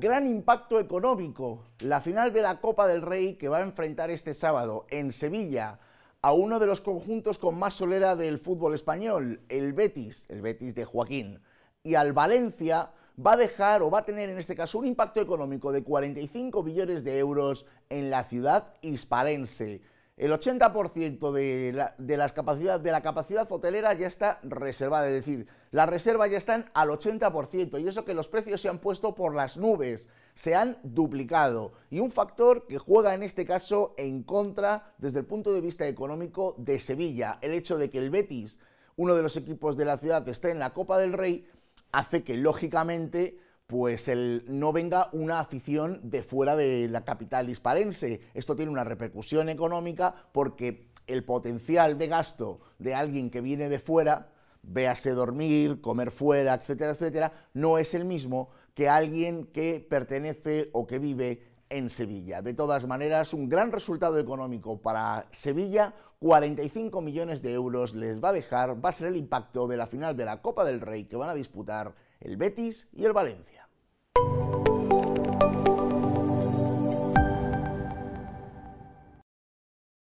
gran impacto económico. La final de la Copa del Rey que va a enfrentar este sábado en Sevilla a uno de los conjuntos con más solera del fútbol español, el Betis, el Betis de Joaquín, y al Valencia va a dejar o va a tener en este caso un impacto económico de 45 billones de euros en la ciudad hispalense el 80% de, la, las capacidades de la capacidad hotelera ya está reservada, es decir, las reservas ya están al 80% y eso que los precios se han puesto por las nubes, se han duplicado y un factor que juega en este caso en contra desde el punto de vista económico de Sevilla, el hecho de que el Betis, uno de los equipos de la ciudad, esté en la Copa del Rey, hace que lógicamente pues no venga una afición de fuera de la capital hispalense. Esto tiene una repercusión económica porque el potencial de gasto de alguien que viene de fuera, véase dormir, comer fuera, etcétera, etcétera, no es el mismo que alguien que pertenece o que vive en Sevilla. De todas maneras, un gran resultado económico para Sevilla, 45 millones de euros les va a dejar, va a ser el impacto de la final de la Copa del Rey que van a disputar el Betis y el Valencia.